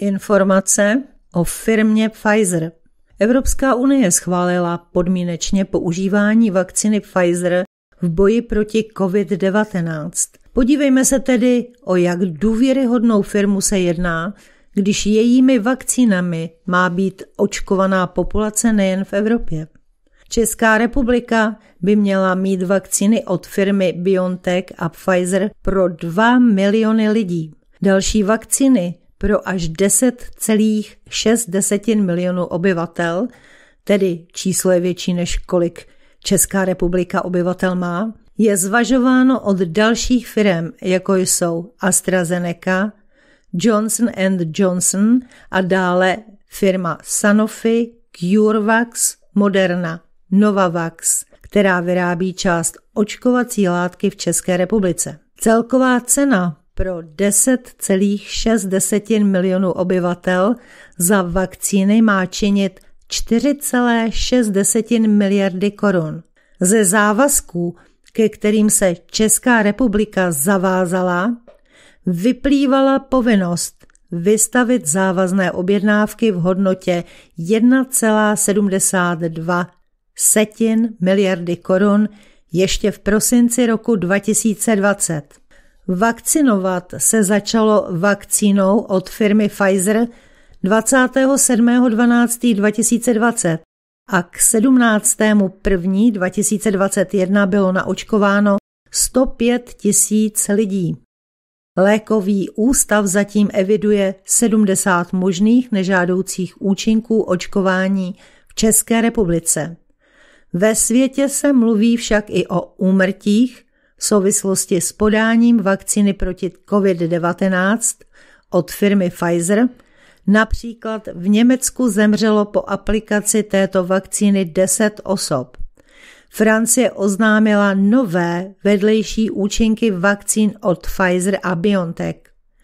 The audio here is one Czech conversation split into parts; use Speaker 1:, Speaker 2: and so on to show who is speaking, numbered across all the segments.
Speaker 1: Informace o firmě Pfizer. Evropská unie schválila podmínečně používání vakcíny Pfizer v boji proti COVID-19. Podívejme se tedy, o jak důvěryhodnou firmu se jedná, když jejími vakcínami má být očkovaná populace nejen v Evropě. Česká republika by měla mít vakcíny od firmy BioNTech a Pfizer pro 2 miliony lidí. Další vakcíny pro až 10,6 milionů obyvatel, tedy číslo je větší než kolik Česká republika obyvatel má, je zvažováno od dalších firm, jako jsou AstraZeneca, Johnson Johnson a dále firma Sanofi, CureVax, Moderna, Novavax, která vyrábí část očkovací látky v České republice. Celková cena pro 10,6 desetin milionů obyvatel za vakcíny má činit 4,6 desetin miliardy korun. Ze závazků, ke kterým se Česká republika zavázala, vyplývala povinnost vystavit závazné objednávky v hodnotě 1,72 setin miliardy korun ještě v prosinci roku 2020. Vakcinovat se začalo vakcínou od firmy Pfizer 27.12.2020 a k 17.1.2021 bylo naočkováno 105 tisíc lidí. Lékový ústav zatím eviduje 70 možných nežádoucích účinků očkování v České republice. Ve světě se mluví však i o úmrtích, v souvislosti s podáním vakcíny proti COVID-19 od firmy Pfizer. Například v Německu zemřelo po aplikaci této vakcíny 10 osob. Francie oznámila nové vedlejší účinky vakcín od Pfizer a BioNTech.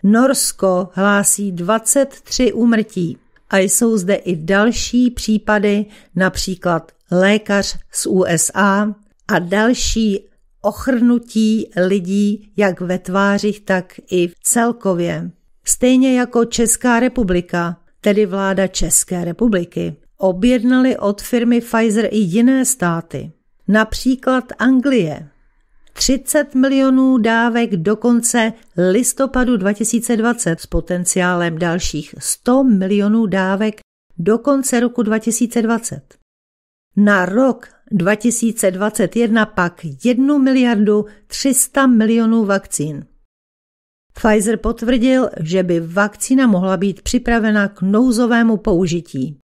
Speaker 1: Norsko hlásí 23 úmrtí a jsou zde i další případy, například lékař z USA a další ochrnutí lidí jak ve tvářích, tak i v celkově. Stejně jako Česká republika, tedy vláda České republiky, objednali od firmy Pfizer i jiné státy, například Anglie. 30 milionů dávek do konce listopadu 2020 s potenciálem dalších 100 milionů dávek do konce roku 2020. Na rok 2021 pak 1 miliardu 300 milionů vakcín. Pfizer potvrdil, že by vakcína mohla být připravena k nouzovému použití.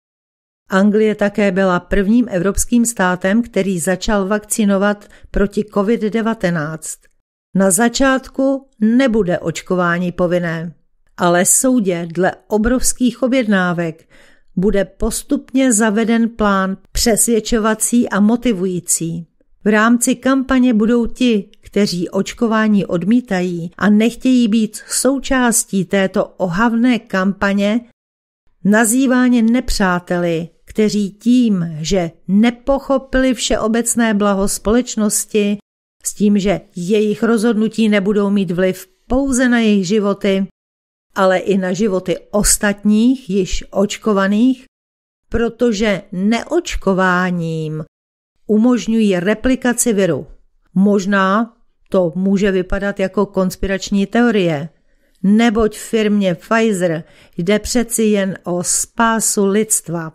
Speaker 1: Anglie také byla prvním evropským státem, který začal vakcinovat proti COVID-19. Na začátku nebude očkování povinné, ale soudě dle obrovských objednávek bude postupně zaveden plán přesvědčovací a motivující. V rámci kampaně budou ti, kteří očkování odmítají a nechtějí být součástí této ohavné kampaně, nazýváni nepřáteli, kteří tím, že nepochopili všeobecné blaho společnosti, s tím, že jejich rozhodnutí nebudou mít vliv pouze na jejich životy, ale i na životy ostatních již očkovaných, protože neočkováním umožňují replikaci viru. Možná to může vypadat jako konspirační teorie, neboť firmě Pfizer jde přeci jen o spásu lidstva.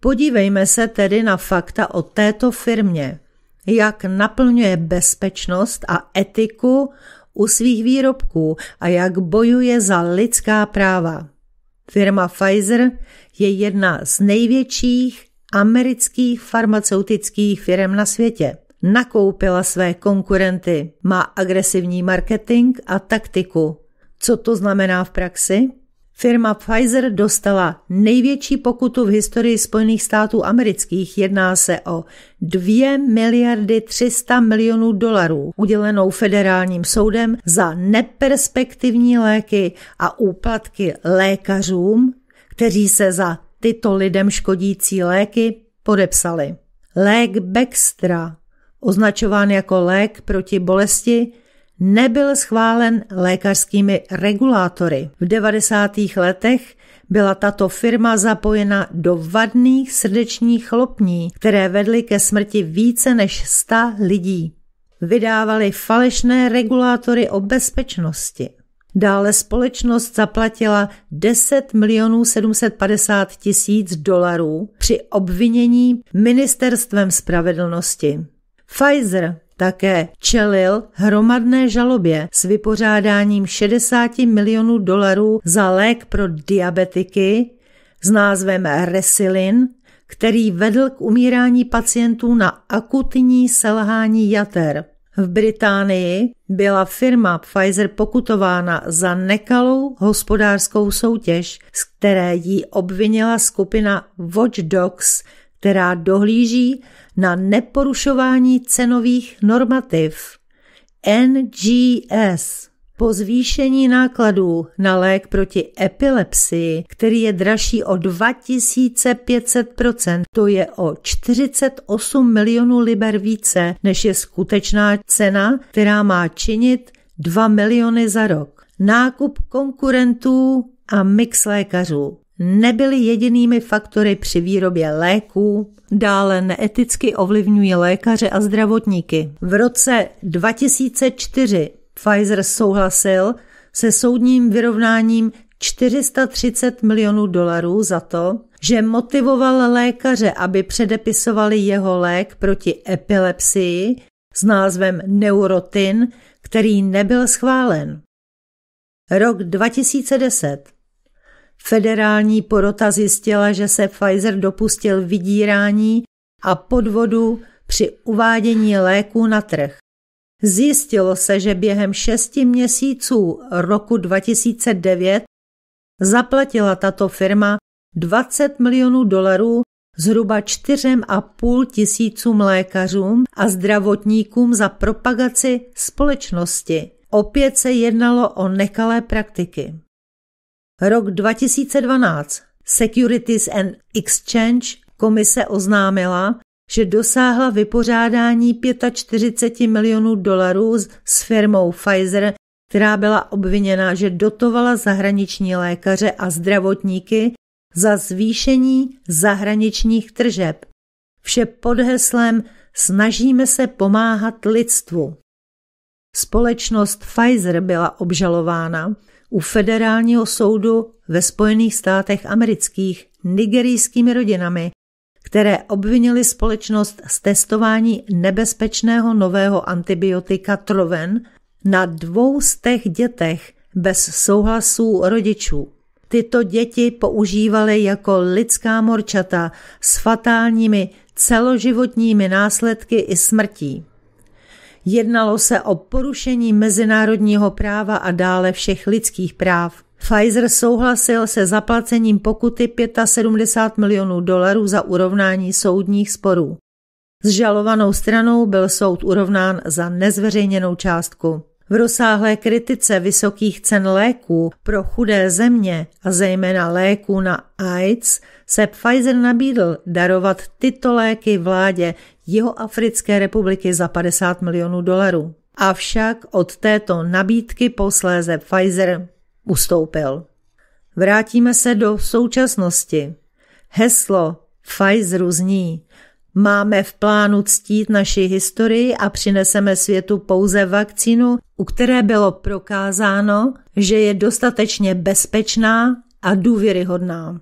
Speaker 1: Podívejme se tedy na fakta o této firmě, jak naplňuje bezpečnost a etiku u svých výrobků a jak bojuje za lidská práva. Firma Pfizer je jedna z největších amerických farmaceutických firm na světě. Nakoupila své konkurenty, má agresivní marketing a taktiku. Co to znamená v praxi? Firma Pfizer dostala největší pokutu v historii Spojených států amerických. Jedná se o 2 miliardy 300 milionů dolarů udělenou federálním soudem za neperspektivní léky a úplatky lékařům, kteří se za tyto lidem škodící léky podepsali. Lék Bextra, označován jako lék proti bolesti, nebyl schválen lékařskými regulátory. V 90. letech byla tato firma zapojena do vadných srdečních chlopní, které vedly ke smrti více než 100 lidí. Vydávali falešné regulátory o bezpečnosti. Dále společnost zaplatila 10 milionů 750 tisíc dolarů při obvinění ministerstvem spravedlnosti. Pfizer také čelil hromadné žalobě s vypořádáním 60 milionů dolarů za lék pro diabetiky s názvem Resilin, který vedl k umírání pacientů na akutní selhání jater. V Británii byla firma Pfizer pokutována za nekalou hospodářskou soutěž, z které ji obvinila skupina Watch Dogs – která dohlíží na neporušování cenových normativ. NGS po zvýšení nákladů na lék proti epilepsii, který je dražší o 2500%, to je o 48 milionů liber více, než je skutečná cena, která má činit 2 miliony za rok. Nákup konkurentů a mix lékařů nebyly jedinými faktory při výrobě léků, dále neeticky ovlivňují lékaře a zdravotníky. V roce 2004 Pfizer souhlasil se soudním vyrovnáním 430 milionů dolarů za to, že motivoval lékaře, aby předepisovali jeho lék proti epilepsii s názvem Neurotin, který nebyl schválen. Rok 2010 Federální porota zjistila, že se Pfizer dopustil vydírání a podvodu při uvádění léků na trh. Zjistilo se, že během šesti měsíců roku 2009 zaplatila tato firma 20 milionů dolarů zhruba 4,5 tisícům lékařům a zdravotníkům za propagaci společnosti. Opět se jednalo o nekalé praktiky. Rok 2012. Securities and Exchange komise oznámila, že dosáhla vypořádání 45 milionů dolarů s firmou Pfizer, která byla obviněna, že dotovala zahraniční lékaře a zdravotníky za zvýšení zahraničních tržeb. Vše pod heslem Snažíme se pomáhat lidstvu. Společnost Pfizer byla obžalována u federálního soudu ve Spojených státech amerických nigerijskými rodinami, které obvinili společnost z testování nebezpečného nového antibiotika Troven na dvou z těch dětech bez souhlasu rodičů. Tyto děti používaly jako lidská morčata s fatálními celoživotními následky i smrtí. Jednalo se o porušení mezinárodního práva a dále všech lidských práv. Pfizer souhlasil se zaplacením pokuty 75 milionů dolarů za urovnání soudních sporů. S žalovanou stranou byl soud urovnán za nezveřejněnou částku. V rozsáhlé kritice vysokých cen léků pro chudé země a zejména léků na AIDS se Pfizer nabídl darovat tyto léky vládě Africké republiky za 50 milionů dolarů. Avšak od této nabídky posléze Pfizer ustoupil. Vrátíme se do současnosti. Heslo Pfizeru zní Máme v plánu ctít naši historii a přineseme světu pouze vakcínu, u které bylo prokázáno, že je dostatečně bezpečná a důvěryhodná.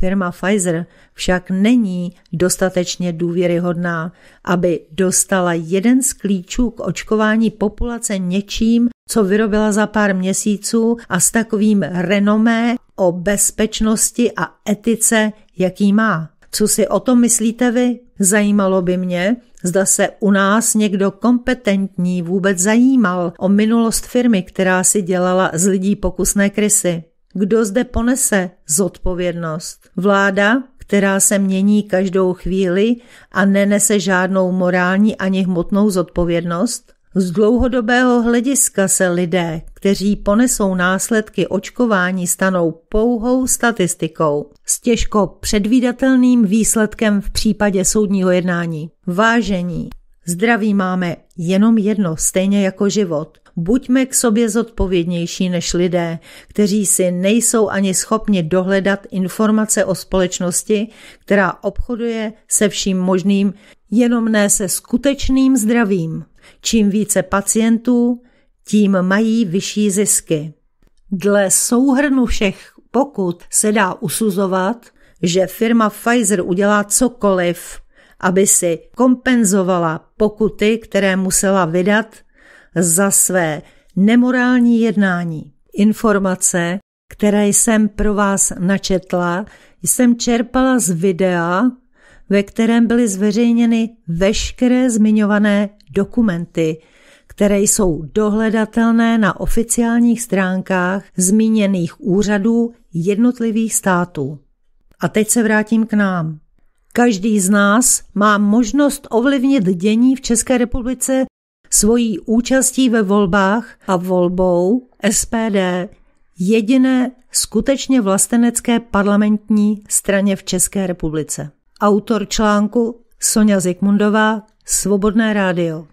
Speaker 1: Firma Pfizer však není dostatečně důvěryhodná, aby dostala jeden z klíčů k očkování populace něčím, co vyrobila za pár měsíců a s takovým renomé o bezpečnosti a etice, jaký má. Co si o tom myslíte vy? Zajímalo by mě, zda se u nás někdo kompetentní vůbec zajímal o minulost firmy, která si dělala z lidí pokusné krysy. Kdo zde ponese zodpovědnost? Vláda, která se mění každou chvíli a nenese žádnou morální ani hmotnou zodpovědnost? Z dlouhodobého hlediska se lidé, kteří ponesou následky očkování, stanou pouhou statistikou s těžko předvídatelným výsledkem v případě soudního jednání. Vážení, zdraví máme jenom jedno, stejně jako život buďme k sobě zodpovědnější než lidé, kteří si nejsou ani schopni dohledat informace o společnosti, která obchoduje se vším možným, jenom ne se skutečným zdravím. Čím více pacientů, tím mají vyšší zisky. Dle souhrnu všech pokud se dá usuzovat, že firma Pfizer udělá cokoliv, aby si kompenzovala pokuty, které musela vydat za své nemorální jednání. Informace, které jsem pro vás načetla, jsem čerpala z videa, ve kterém byly zveřejněny veškeré zmiňované dokumenty, které jsou dohledatelné na oficiálních stránkách zmíněných úřadů jednotlivých států. A teď se vrátím k nám. Každý z nás má možnost ovlivnit dění v České republice svojí účastí ve volbách a volbou SPD jediné skutečně vlastenecké parlamentní straně v České republice. Autor článku Sonja Zikmundová, Svobodné rádio.